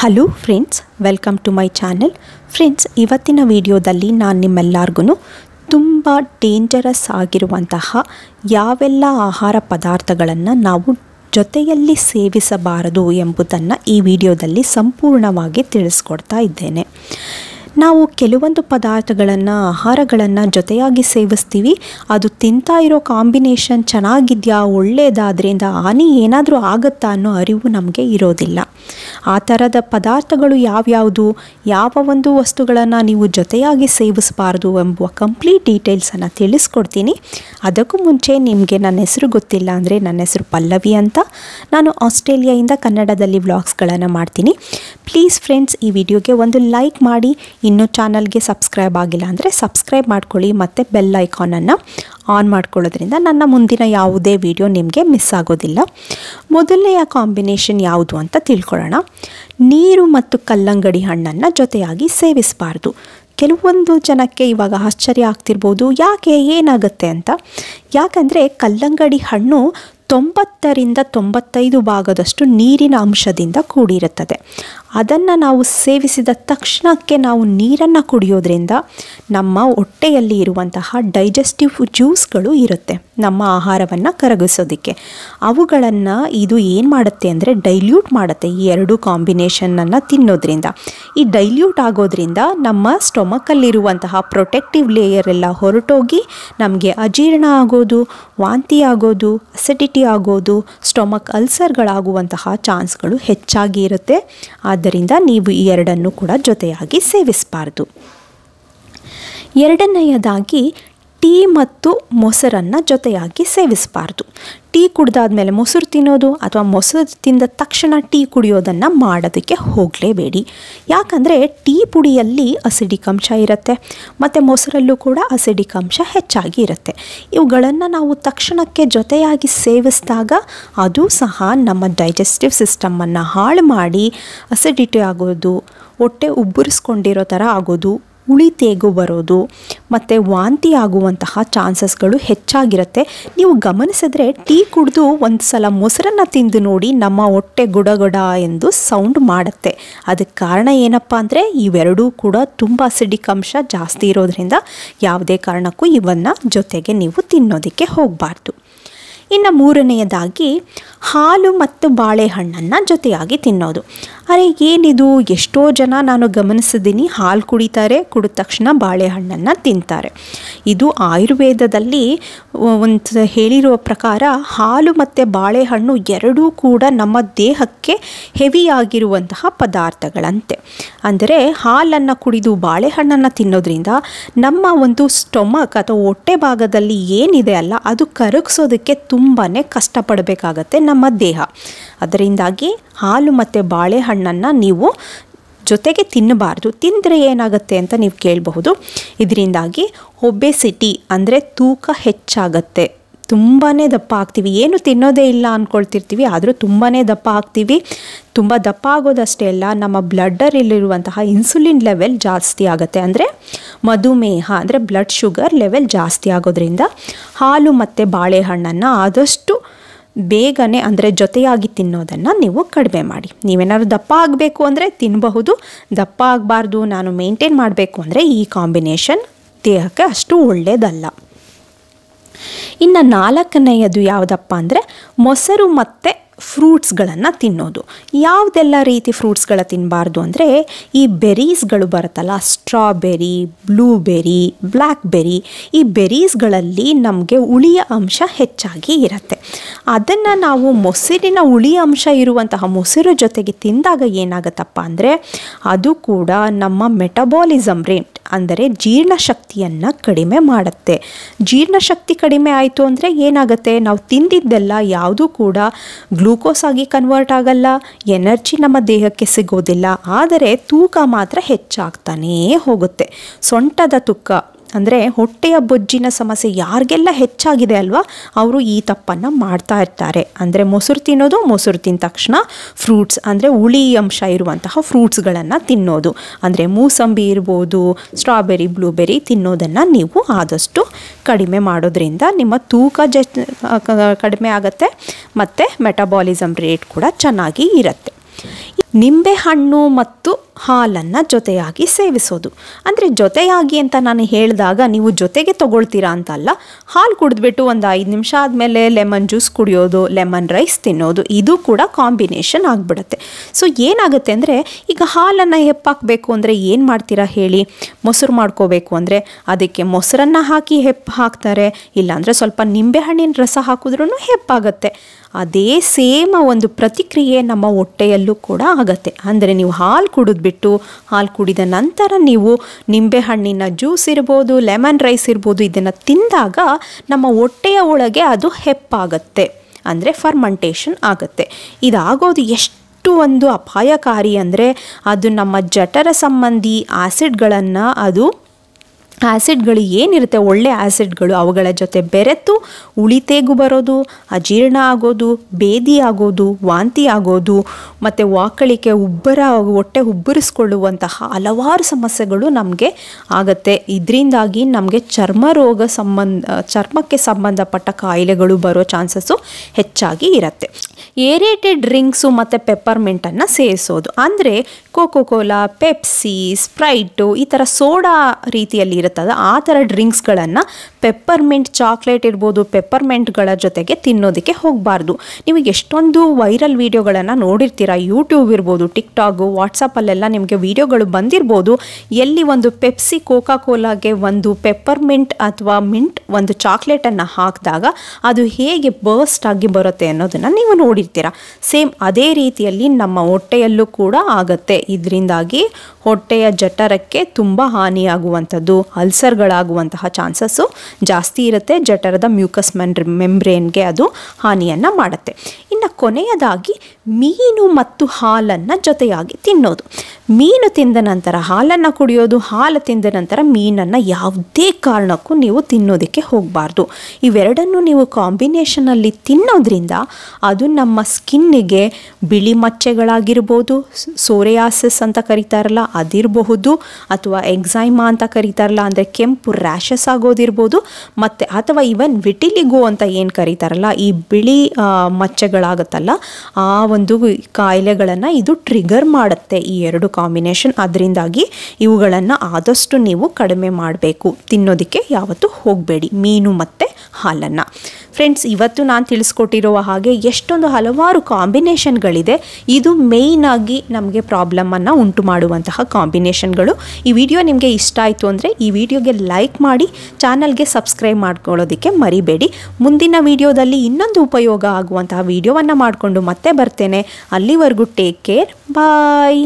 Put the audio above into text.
hello friends welcome to my channel friends ಇವತ್ತಿನ ವಿಡಿಯೋದಲ್ಲಿ ನಾನು ನಿಮ್ಮೆಲ್ಲರಿಗೂ ತುಂಬ ಡೇಂಜರಸ್ ಆಗಿರುವಂತಹ ಯಾವೆಲ್ಲ ಆಹಾರ ಪದಾರ್ಥಗಳನ್ನು ನಾವು ಜೊತೆಯಲ್ಲಿ ಸೇವಿಸಬಾರದು ಎಂಬುದನ್ನು ಈ ವಿಡಿಯೋದಲ್ಲಿ ಸಂಪೂರ್ಣವಾಗಿ ತಿಳಿಸ್ಕೊಡ್ತಾ ಇದ್ದೇನೆ ನಾವು ಕೆಲವೊಂದು ಪದಾರ್ಥಗಳನ್ನು ಆಹಾರಗಳನ್ನು ಜೊತೆಯಾಗಿ ಸೇವಿಸ್ತೀವಿ ಅದು ತಿಂತಾ ಇರೋ ಕಾಂಬಿನೇಷನ್ ಚೆನ್ನಾಗಿದೆಯಾ ಒಳ್ಳೆಯದಾದ್ರಿಂದ ಹಾನಿ ಏನಾದರೂ ಆಗುತ್ತಾ ಅನ್ನೋ ಅರಿವು ನಮಗೆ ಇರೋದಿಲ್ಲ ಆ ಥರದ ಪದಾರ್ಥಗಳು ಯಾವ್ಯಾವುದು ಯಾವ ಒಂದು ವಸ್ತುಗಳನ್ನು ನೀವು ಜೊತೆಯಾಗಿ ಸೇವಿಸಬಾರ್ದು ಎಂಬುವ ಕಂಪ್ಲೀಟ್ ಡೀಟೇಲ್ಸನ್ನು ತಿಳಿಸ್ಕೊಡ್ತೀನಿ ಅದಕ್ಕೂ ಮುಂಚೆ ನಿಮಗೆ ನನ್ನ ಹೆಸರು ಗೊತ್ತಿಲ್ಲ ಅಂದರೆ ನನ್ನ ಹೆಸರು ಪಲ್ಲವಿ ಅಂತ ನಾನು ಆಸ್ಟ್ರೇಲಿಯಾಯಿಂದ ಕನ್ನಡದಲ್ಲಿ ವ್ಲಾಗ್ಸ್ಗಳನ್ನು ಮಾಡ್ತೀನಿ ಪ್ಲೀಸ್ ಫ್ರೆಂಡ್ಸ್ ಈ ವಿಡಿಯೋಗೆ ಒಂದು ಲೈಕ್ ಮಾಡಿ ಇನ್ನೂ ಚಾನಲ್ಗೆ ಸಬ್ಸ್ಕ್ರೈಬ್ ಆಗಿಲ್ಲ ಅಂದರೆ ಸಬ್ಸ್ಕ್ರೈಬ್ ಮಾಡ್ಕೊಳ್ಳಿ ಮತ್ತು ಬೆಲ್ ಐಕಾನನ್ನು ಆನ್ ಮಾಡ್ಕೊಳ್ಳೋದ್ರಿಂದ ನನ್ನ ಮುಂದಿನ ಯಾವುದೇ ವಿಡಿಯೋ ನಿಮಗೆ ಮಿಸ್ ಆಗೋದಿಲ್ಲ ಮೊದಲನೆಯ ಕಾಂಬಿನೇಷನ್ ಯಾವುದು ಅಂತ ತಿಳ್ಕೊಳ್ಳೋಣ ನೀರು ಮತ್ತು ಕಲ್ಲಂಗಡಿ ಹಣ್ಣನ್ನು ಜೊತೆಯಾಗಿ ಸೇವಿಸಬಾರ್ದು ಕೆಲವೊಂದು ಜನಕ್ಕೆ ಇವಾಗ ಆಶ್ಚರ್ಯ ಆಗ್ತಿರ್ಬೋದು ಯಾಕೆ ಏನಾಗುತ್ತೆ ಅಂತ ಯಾಕಂದರೆ ಕಲ್ಲಂಗಡಿ ಹಣ್ಣು ತೊಂಬತ್ತರಿಂದ ತೊಂಬತ್ತೈದು ಭಾಗದಷ್ಟು ನೀರಿನ ಅಂಶದಿಂದ ಕೂಡಿರುತ್ತದೆ ಅದನ್ನು ನಾವು ಸೇವಿಸಿದ ತಕ್ಷಣಕ್ಕೆ ನಾವು ನೀರನ್ನು ಕುಡಿಯೋದ್ರಿಂದ ನಮ್ಮ ಹೊಟ್ಟೆಯಲ್ಲಿ ಇರುವಂತಹ ಡೈಜೆಸ್ಟಿವ್ ಜ್ಯೂಸ್ಗಳು ಇರುತ್ತೆ ನಮ್ಮ ಆಹಾರವನ್ನು ಕರಗಿಸೋದಕ್ಕೆ ಅವುಗಳನ್ನು ಇದು ಏನು ಮಾಡುತ್ತೆ ಅಂದರೆ ಡೈಲ್ಯೂಟ್ ಮಾಡುತ್ತೆ ಈ ಎರಡು ಕಾಂಬಿನೇಷನನ್ನು ತಿನ್ನೋದ್ರಿಂದ ಈ ಡೈಲ್ಯೂಟ್ ಆಗೋದ್ರಿಂದ ನಮ್ಮ ಸ್ಟೊಮಕಲ್ಲಿರುವಂತಹ ಪ್ರೊಟೆಕ್ಟಿವ್ ಲೇಯರ್ ಎಲ್ಲ ಹೊರಟೋಗಿ ನಮಗೆ ಅಜೀರ್ಣ ಆಗೋದು ವಾಂತಿ ಆಗೋದು ಅಸಿಡಿಟಿ ಆಗೋದು ಸ್ಟೊಮಕ್ ಅಲ್ಸರ್ಗಳಾಗುವಂತಹ ಚಾನ್ಸ್ಗಳು ಹೆಚ್ಚಾಗಿ ಇರುತ್ತೆ ಆದ್ದರಿಂದ ನೀವು ಈ ಎರಡನ್ನು ಕೂಡ ಜೊತೆಯಾಗಿ ಸೇವಿಸಬಾರ್ದು ಎರಡನೆಯದಾಗಿ ಟೀ ಮತ್ತು ಮೊಸರನ್ನು ಜೊತೆಯಾಗಿ ಸೇವಿಸಬಾರ್ದು ಟೀ ಮೇಲೆ ಮೊಸರು ತಿನ್ನೋದು ಅಥವಾ ಮೊಸರು ತಿಂದ ತಕ್ಷಣ ಟೀ ಕುಡಿಯೋದನ್ನು ಮಾಡೋದಕ್ಕೆ ಹೋಗಲೇಬೇಡಿ ಯಾಕಂದರೆ ಟೀ ಪುಡಿಯಲ್ಲಿ ಅಸಿಡಿಕ್ ಅಂಶ ಇರುತ್ತೆ ಮತ್ತು ಮೊಸರಲ್ಲೂ ಕೂಡ ಅಸಿಡಿಕ್ ಅಂಶ ಹೆಚ್ಚಾಗಿ ಇರುತ್ತೆ ಇವುಗಳನ್ನು ನಾವು ತಕ್ಷಣಕ್ಕೆ ಜೊತೆಯಾಗಿ ಸೇವಿಸಿದಾಗ ಅದು ಸಹ ನಮ್ಮ ಡೈಜೆಸ್ಟಿವ್ ಸಿಸ್ಟಮನ್ನು ಹಾಳು ಮಾಡಿ ಅಸಿಡಿಟಿ ಆಗೋದು ಹೊಟ್ಟೆ ಉಬ್ಬರಿಸ್ಕೊಂಡಿರೋ ಥರ ಆಗೋದು ಉಳಿ ತೇಗು ಬರೋದು ಮತ್ತು ವಾಂತಿ ಆಗುವಂತಹ ಚಾನ್ಸಸ್ಗಳು ಹೆಚ್ಚಾಗಿರುತ್ತೆ ನೀವು ಗಮನಿಸಿದ್ರೆ ಟೀ ಕುಡಿದು ಒಂದು ಸಲ ಮೊಸರನ್ನು ತಿಂದು ನೋಡಿ ನಮ್ಮ ಹೊಟ್ಟೆ ಗುಡಗುಡ ಎಂದು ಸೌಂಡ್ ಮಾಡುತ್ತೆ ಅದಕ್ಕೆ ಕಾರಣ ಏನಪ್ಪ ಅಂದರೆ ಇವೆರಡೂ ಕೂಡ ತುಂಬ ಅಸಿಡಿಕ್ ಅಂಶ ಜಾಸ್ತಿ ಇರೋದರಿಂದ ಯಾವುದೇ ಕಾರಣಕ್ಕೂ ಇವನ್ನು ಜೊತೆಗೆ ನೀವು ತಿನ್ನೋದಕ್ಕೆ ಹೋಗಬಾರ್ದು ಇನ್ನು ಮೂರನೆಯದಾಗಿ ಹಾಲು ಮತ್ತು ಬಾಳೆಹಣ್ಣನ್ನು ಜೊತೆಯಾಗಿ ತಿನ್ನೋದು ಅರೆ ಏನಿದು ಎಷ್ಟೋ ಜನ ನಾನು ಗಮನಿಸಿದ್ದೀನಿ ಹಾಲು ಕುಡಿತಾರೆ ಕುಡಿದ ತಕ್ಷಣ ಬಾಳೆಹಣ್ಣನ್ನು ತಿಂತಾರೆ ಇದು ಆಯುರ್ವೇದದಲ್ಲಿ ಒಂದು ಹೇಳಿರುವ ಪ್ರಕಾರ ಹಾಲು ಮತ್ತು ಬಾಳೆಹಣ್ಣು ಎರಡೂ ಕೂಡ ನಮ್ಮ ದೇಹಕ್ಕೆ ಹೆವಿಯಾಗಿರುವಂತಹ ಪದಾರ್ಥಗಳಂತೆ ಅಂದರೆ ಹಾಲನ್ನು ಕುಡಿದು ಬಾಳೆಹಣ್ಣನ್ನು ತಿನ್ನೋದ್ರಿಂದ ನಮ್ಮ ಒಂದು ಸ್ಟೊಮಕ್ ಅಥವಾ ಹೊಟ್ಟೆ ಭಾಗದಲ್ಲಿ ಏನಿದೆ ಅಲ್ಲ ಅದು ಕರಗಿಸೋದಕ್ಕೆ ತುಂಬಾ ಕಷ್ಟಪಡಬೇಕಾಗತ್ತೆ ನಮ್ಮ ದೇಹ ಅದರಿಂದಾಗಿ ಹಾಲು ಮತ್ತು ಬಾಳೆಹಣ್ಣನ್ನು ನೀವು ಜೊತೆಗೆ ತಿನ್ನಬಾರ್ದು ತಿಂದರೆ ಏನಾಗುತ್ತೆ ಅಂತ ನೀವು ಕೇಳಬಹುದು ಇದರಿಂದಾಗಿ ಒಬೆಸಿಟಿ ಅಂದರೆ ತೂಕ ಹೆಚ್ಚಾಗತ್ತೆ ತುಂಬಾ ದಪ್ಪ ಆಗ್ತೀವಿ ಏನು ತಿನ್ನೋದೇ ಇಲ್ಲ ಅಂದ್ಕೊಳ್ತಿರ್ತೀವಿ ಆದರೂ ತುಂಬಾ ದಪ್ಪ ಆಗ್ತೀವಿ ತುಂಬ ದಪ್ಪ ಆಗೋದಷ್ಟೇ ಅಲ್ಲ ನಮ್ಮ ಬ್ಲಡ್ಡರಲ್ಲಿರುವಂತಹ ಇನ್ಸುಲಿನ್ ಲೆವೆಲ್ ಜಾಸ್ತಿ ಆಗುತ್ತೆ ಅಂದರೆ ಮಧುಮೇಹ ಅಂದರೆ ಬ್ಲಡ್ ಶುಗರ್ ಲೆವೆಲ್ ಜಾಸ್ತಿ ಆಗೋದ್ರಿಂದ ಹಾಲು ಮತ್ತು ಬಾಳೆಹಣ್ಣನ್ನು ಆದಷ್ಟು ಬೇಗನೆ ಅಂದರೆ ಜೊತೆಯಾಗಿ ತಿನ್ನೋದನ್ನು ನೀವು ಕಡಿಮೆ ಮಾಡಿ ನೀವೇನಾದ್ರು ದಪ್ಪ ಆಗಬೇಕು ಅಂದರೆ ತಿನ್ನಬಹುದು ದಪ್ಪ ಆಗಬಾರ್ದು ನಾನು ಮೇಂಟೈನ್ ಮಾಡಬೇಕು ಅಂದರೆ ಈ ಕಾಂಬಿನೇಷನ್ ದೇಹಕ್ಕೆ ಅಷ್ಟು ಒಳ್ಳೆಯದಲ್ಲ ಇನ್ನು ನಾಲ್ಕನೆಯದು ಯಾವುದಪ್ಪ ಅಂದರೆ ಮೊಸರು ಮತ್ತು ಫ್ರೂಟ್ಸ್ಗಳನ್ನು ತಿನ್ನೋದು ಯಾವುದೆಲ್ಲ ರೀತಿ ಫ್ರೂಟ್ಸ್ಗಳ ತಿನ್ನಬಾರ್ದು ಅಂದರೆ ಈ ಬೆರೀಸ್ಗಳು ಬರುತ್ತಲ್ಲ ಸ್ಟ್ರಾಬೆರಿ ಬ್ಲೂಬೆರಿ ಬ್ಲ್ಯಾಕ್ಬೆರಿ ಈ ಬೆರೀಸ್ಗಳಲ್ಲಿ ನಮಗೆ ಹುಳಿಯ ಅಂಶ ಹೆಚ್ಚಾಗಿ ಇರುತ್ತೆ ಅದನ್ನು ನಾವು ಮೊಸರಿನ ಹುಳಿಯ ಅಂಶ ಇರುವಂತಹ ಮೊಸರು ಜೊತೆಗೆ ತಿಂದಾಗ ಏನಾಗುತ್ತಪ್ಪ ಅಂದರೆ ಅದು ಕೂಡ ನಮ್ಮ ಮೆಟಬಾಲಿಸಮ್ ರೇಟ್ ಅಂದರೆ ಜೀರ್ಣಶಕ್ತಿಯನ್ನು ಕಡಿಮೆ ಮಾಡುತ್ತೆ ಜೀರ್ಣಶಕ್ತಿ ಕಡಿಮೆ ಆಯಿತು ಅಂದರೆ ಏನಾಗುತ್ತೆ ನಾವು ತಿಂದಿದ್ದೆಲ್ಲ ಯಾವುದೂ ಕೂಡ ಗ್ಲೂಕೋಸ್ ಆಗಿ ಕನ್ವರ್ಟ್ ಆಗಲ್ಲ ಎನರ್ಜಿ ನಮ್ಮ ದೇಹಕ್ಕೆ ಸಿಗೋದಿಲ್ಲ ಆದರೆ ತೂಕ ಮಾತ್ರ ಹೆಚ್ಚಾಗ್ತಾನೇ ಹೋಗುತ್ತೆ ಸೊಂಟದ ತುಕ್ಕ ಅಂದರೆ ಹೊಟ್ಟೆಯ ಬೊಜ್ಜಿನ ಸಮಸ್ಯೆ ಯಾರಿಗೆಲ್ಲ ಹೆಚ್ಚಾಗಿದೆ ಅಲ್ವಾ ಅವರು ಈ ತಪ್ಪನ್ನು ಮಾಡ್ತಾ ಇರ್ತಾರೆ ಅಂದರೆ ಮೊಸರು ತಿನ್ನೋದು ಮೊಸರು ತಿಂದ ತಕ್ಷಣ ಫ್ರೂಟ್ಸ್ ಅಂದರೆ ಹುಳಿ ಅಂಶ ಇರುವಂತಹ ಫ್ರೂಟ್ಸ್ಗಳನ್ನು ತಿನ್ನೋದು ಅಂದರೆ ಮೂಸಂಬಿ ಇರ್ಬೋದು ಸ್ಟ್ರಾಬೆರಿ ಬ್ಲೂಬೆರಿ ತಿನ್ನೋದನ್ನು ನೀವು ಆದಷ್ಟು ಕಡಿಮೆ ಮಾಡೋದ್ರಿಂದ ನಿಮ್ಮ ತೂಕ ಜ ಕಡಿಮೆ ಆಗುತ್ತೆ ಮತ್ತು ಮೆಟಬಾಲಿಸಮ್ ರೇಟ್ ಕೂಡ ಚೆನ್ನಾಗಿ ಇರುತ್ತೆ ನಿಂಬೆಹಣ್ಣು ಮತ್ತು ಹಾಲನ್ನು ಜೊತೆಯಾಗಿ ಸೇವಿಸೋದು ಅಂದರೆ ಜೊತೆಯಾಗಿ ಅಂತ ನಾನು ಹೇಳಿದಾಗ ನೀವು ಜೊತೆಗೆ ತೊಗೊಳ್ತೀರಾ ಅಂತ ಅಲ್ಲ ಹಾಲು ಕುಡಿದ್ಬಿಟ್ಟು ಒಂದು ಐದು ನಿಮಿಷ ಆದಮೇಲೆ ಲೆಮನ್ ಜ್ಯೂಸ್ ಕುಡಿಯೋದು ಲೆಮನ್ ರೈಸ್ ತಿನ್ನೋದು ಇದು ಕೂಡ ಕಾಂಬಿನೇಷನ್ ಆಗಿಬಿಡುತ್ತೆ ಸೊ ಏನಾಗುತ್ತೆ ಅಂದರೆ ಈಗ ಹಾಲನ್ನು ಹೆಪ್ಪಾಕಬೇಕು ಅಂದರೆ ಏನು ಮಾಡ್ತೀರಾ ಹೇಳಿ ಮೊಸರು ಮಾಡ್ಕೋಬೇಕು ಅಂದರೆ ಅದಕ್ಕೆ ಮೊಸರನ್ನು ಹಾಕಿ ಹೆಪ್ಪು ಹಾಕ್ತಾರೆ ಇಲ್ಲಾಂದರೆ ಸ್ವಲ್ಪ ನಿಂಬೆಹಣ್ಣಿನ ರಸ ಹಾಕಿದ್ರೂ ಹೆಪ್ಪಾಗುತ್ತೆ ಅದೇ ಸೇಮ ಒಂದು ಪ್ರತಿಕ್ರಿಯೆ ನಮ್ಮ ಹೊಟ್ಟೆಯಲ್ಲೂ ಕೂಡ ಆಗತ್ತೆ ಅಂದರೆ ನೀವು ಹಾಲು ಕುಡಿದ್ಬಿಟ್ಟು ಹಾಲು ಕುಡಿದ ನಂತರ ನೀವು ನಿಂಬೆಹಣ್ಣಿನ ಜ್ಯೂಸ್ ಇರ್ಬೋದು ಲೆಮನ್ ರೈಸ್ ಇರ್ಬೋದು ಇದನ್ನು ತಿಂದಾಗ ನಮ್ಮ ಹೊಟ್ಟೆಯ ಒಳಗೆ ಅದು ಹೆಪ್ಪಾಗತ್ತೆ ಅಂದರೆ ಫರ್ಮಂಟೇಷನ್ ಆಗುತ್ತೆ ಇದಾಗೋದು ಎಷ್ಟು ಎಷ್ಟು ಒಂದು ಅಪಾಯಕಾರಿ ಅಂದರೆ ಅದು ನಮ್ಮ ಜಠರ ಸಂಬಂಧಿ ಆ್ಯಸಿಡ್ಗಳನ್ನು ಅದು ಆ್ಯಸಿಡ್ಗಳು ಏನಿರುತ್ತೆ ಒಳ್ಳೆ ಆ್ಯಸಿಡ್ಗಳು ಅವುಗಳ ಜೊತೆ ಬೆರೆತು ಉಳಿತೆಗೂ ಬರೋದು ಅಜೀರ್ಣ ಆಗೋದು ಬೇದಿ ಆಗೋದು ವಾಂತಿ ಆಗೋದು ಮತ್ತು ವಾಕಳಿಕೆ ಉಬ್ಬರ ಹೊಟ್ಟೆ ಉಬ್ಬರಿಸ್ಕೊಳ್ಳುವಂತಹ ಹಲವಾರು ಸಮಸ್ಯೆಗಳು ನಮಗೆ ಆಗುತ್ತೆ ಇದರಿಂದಾಗಿ ನಮಗೆ ಚರ್ಮ ರೋಗ ಸಂಬಂಧ ಚರ್ಮಕ್ಕೆ ಸಂಬಂಧಪಟ್ಟ ಕಾಯಿಲೆಗಳು ಬರೋ ಚಾನ್ಸಸ್ಸು ಹೆಚ್ಚಾಗಿ ಇರುತ್ತೆ ಏರೇಟೆಡ್ ಡ್ರಿಂಕ್ಸು ಮತ್ತು ಪೆಪ್ಪರ್ಮೆಂಟನ್ನು ಸೇರಿಸೋದು ಅಂದರೆ ಕೋಕೋ ಕೋಲಾ ಪೆಪ್ಸಿ ಸ್ಪ್ರೈಟು ಈ ಥರ ಸೋಡಾ ರೀತಿಯಲ್ಲಿ ಇರುತ್ತದೆ ಆ ಥರ ಡ್ರಿಂಕ್ಸ್ಗಳನ್ನು ಪೆಪ್ಪರ್ಮೆಂಟ್ ಚಾಕ್ಲೇಟ್ ಇರ್ಬೋದು ಪೆಪ್ಪರ್ಮೆಂಟ್ಗಳ ಜೊತೆಗೆ ತಿನ್ನೋದಕ್ಕೆ ಹೋಗಬಾರ್ದು ನೀವು ಎಷ್ಟೊಂದು ವೈರಲ್ ವೀಡಿಯೋಗಳನ್ನು ನೋಡಿರ್ತೀರ ಯೂಟ್ಯೂಬ್ ಇರ್ಬೋದು ಟಾಕು ವಾಟ್ಸಪ್ಪಲ್ಲೆಲ್ಲ ನಿಮಗೆ ವೀಡಿಯೋಗಳು ಬಂದಿರ್ಬೋದು ಎಲ್ಲಿ ಒಂದು ಪೆಪ್ಸಿ ಕೋಕಾ ಕೋಲಾಗೆ ಒಂದು ಪೆಪ್ಪರ್ಮೆಂಟ್ ಅಥವಾ ಮಿಂಟ್ ಒಂದು ಚಾಕ್ಲೇಟನ್ನು ಹಾಕಿದಾಗ ಅದು ಹೇಗೆ ಬರ್ಸ್ಟ್ ಆಗಿ ಬರುತ್ತೆ ಅನ್ನೋದನ್ನು ನೀವು ನೋಡಿರ್ತೀರ ಸೇಮ್ ಅದೇ ರೀತಿಯಲ್ಲಿ ನಮ್ಮ ಹೊಟ್ಟೆಯಲ್ಲೂ ಕೂಡ ಆಗುತ್ತೆ ಇದರಿಂದಾಗಿ ಹೊಟ್ಟೆಯ ಜಠರಕ್ಕೆ ತುಂಬ ಹಾನಿಯಾಗುವಂಥದ್ದು ಅಲ್ಸರ್ಗಳಾಗುವಂತಹ ಚಾನ್ಸಸ್ಸು ಜಾಸ್ತಿ ಇರುತ್ತೆ ಜಠರದ ಮ್ಯೂಕಸ್ ಮೆನ್ ಮೆಂಬ್ರೇನ್ಗೆ ಅದು ಹಾನಿಯನ್ನು ಮಾಡುತ್ತೆ ಇನ್ನು ಕೊನೆಯದಾಗಿ ಮೀನು ಮತ್ತು ಹಾಲನ್ನು ಜೊತೆಯಾಗಿ ತಿನ್ನೋದು ಮೀನು ತಿಂದ ನಂತರ ಹಾಲನ್ನು ಕುಡಿಯೋದು ಹಾಲು ತಿಂದ ನಂತರ ಮೀನನ್ನು ಯಾವುದೇ ಕಾರಣಕ್ಕೂ ನೀವು ತಿನ್ನೋದಕ್ಕೆ ಹೋಗಬಾರ್ದು ಇವೆರಡನ್ನು ನೀವು ಕಾಂಬಿನೇಷನಲ್ಲಿ ತಿನ್ನೋದ್ರಿಂದ ಅದು ನಮ್ಮ ಸ್ಕಿನ್ನಿಗೆ ಬಿಳಿ ಮಚ್ಚೆಗಳಾಗಿರ್ಬೋದು ಸೋರೆಯಾಸಿಸ್ ಅಂತ ಕರಿತಾರಲ್ಲ ಅದಿರಬಹುದು ಅಥವಾ ಎಕ್ಸೈಮಾ ಅಂತ ಕರೀತಾರಲ್ಲ ಅಂದರೆ ಕೆಂಪು ರ್ಯಾಷಸ್ ಆಗೋದಿರ್ಬೋದು ಮತ್ತು ಅಥವಾ ಈವನ್ ವಿಟಿಲಿಗೋ ಅಂತ ಏನು ಕರೀತಾರಲ್ಲ ಈ ಬಿಳಿ ಮಚ್ಚೆಗಳಾಗುತ್ತಲ್ಲ ಆ ಒಂದು ಕಾಯಿಲೆಗಳನ್ನು ಇದು ಟ್ರಿಗರ್ ಮಾಡುತ್ತೆ ಈ ಎರಡು ಕಾಂಬಿನೇಷನ್ ಅದರಿಂದಾಗಿ ಇವುಗಳನ್ನು ಆದಷ್ಟು ನೀವು ಕಡಿಮೆ ಮಾಡಬೇಕು ತಿನ್ನೋದಕ್ಕೆ ಯಾವತ್ತೂ ಹೋಗಬೇಡಿ ಮೀನು ಮತ್ತು ಹಾಲನ್ನು ಫ್ರೆಂಡ್ಸ್ ಇವತ್ತು ನಾನು ತಿಳಿಸ್ಕೊಟ್ಟಿರುವ ಹಾಗೆ ಎಷ್ಟೊಂದು ಹಲವಾರು ಕಾಂಬಿನೇಷನ್ಗಳಿದೆ ಇದು ಮೇಯ್ನಾಗಿ ನಮಗೆ ಪ್ರಾಬ್ಲಮ್ಮನ್ನು ಉಂಟು ಮಾಡುವಂತಹ ಕಾಂಬಿನೇಷನ್ಗಳು ಈ ವಿಡಿಯೋ ನಿಮಗೆ ಇಷ್ಟ ಆಯಿತು ಅಂದರೆ ಈ ವಿಡಿಯೋಗೆ ಲೈಕ್ ಮಾಡಿ ಚಾನಲ್ಗೆ ಸಬ್ಸ್ಕ್ರೈಬ್ ಮಾಡ್ಕೊಳ್ಳೋದಕ್ಕೆ ಮರಿಬೇಡಿ ಮುಂದಿನ ವಿಡಿಯೋದಲ್ಲಿ ಇನ್ನೊಂದು ಉಪಯೋಗ ಆಗುವಂತಹ ವಿಡಿಯೋವನ್ನು ಮಾಡಿಕೊಂಡು ಮತ್ತೆ ಬರ್ತೇನೆ ಅಲ್ಲಿವರೆಗೂ ಟೇಕ್ ಕೇರ್ ಬಾಯ್